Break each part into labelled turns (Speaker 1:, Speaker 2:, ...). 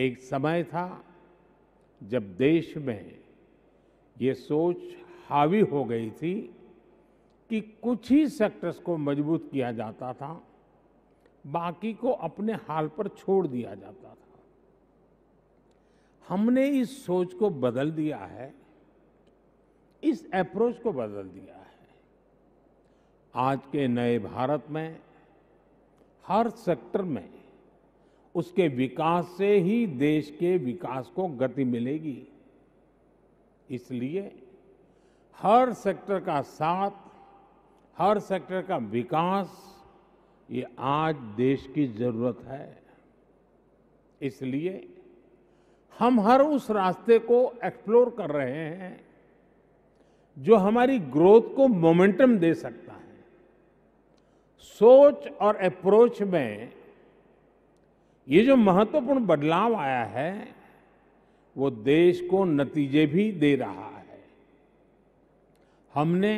Speaker 1: एक समय था जब देश में ये सोच हावी हो गई थी कि कुछ ही सेक्टर्स को मजबूत किया जाता था बाकी को अपने हाल पर छोड़ दिया जाता था हमने इस सोच को बदल दिया है इस अप्रोच को बदल दिया है आज के नए भारत में हर सेक्टर में उसके विकास से ही देश के विकास को गति मिलेगी इसलिए हर सेक्टर का साथ हर सेक्टर का विकास ये आज देश की जरूरत है इसलिए हम हर उस रास्ते को एक्सप्लोर कर रहे हैं जो हमारी ग्रोथ को मोमेंटम दे सकता है सोच और अप्रोच में ये जो महत्वपूर्ण बदलाव आया है वो देश को नतीजे भी दे रहा है हमने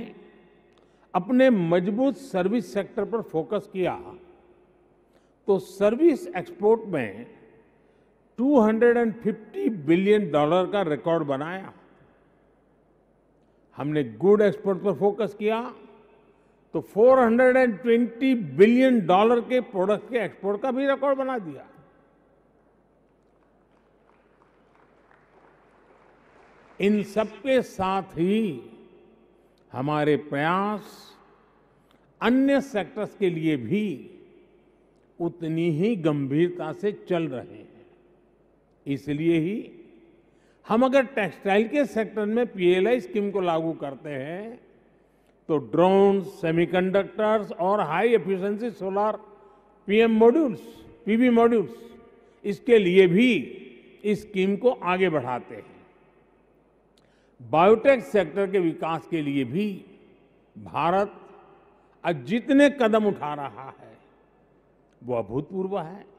Speaker 1: अपने मजबूत सर्विस सेक्टर पर फोकस किया तो सर्विस एक्सपोर्ट में 250 बिलियन डॉलर का रिकॉर्ड बनाया हमने गुड एक्सपोर्ट पर फोकस किया तो 420 बिलियन डॉलर के प्रोडक्ट के एक्सपोर्ट का भी रिकॉर्ड बना दिया इन सबके साथ ही हमारे प्रयास अन्य सेक्टर्स के लिए भी उतनी ही गंभीरता से चल रहे हैं इसलिए ही हम अगर टेक्सटाइल के सेक्टर में पीएलआई स्कीम को लागू करते हैं तो ड्रोन सेमीकंडक्टर्स और high efficiency solar PM modules PV modules इसके लिए भी इस स्कीम को आगे बढ़ाते हैं बायोटेक सेक्टर के विकास के लिए भी भारत आज जितने कदम उठा रहा है वो अभूतपूर्व है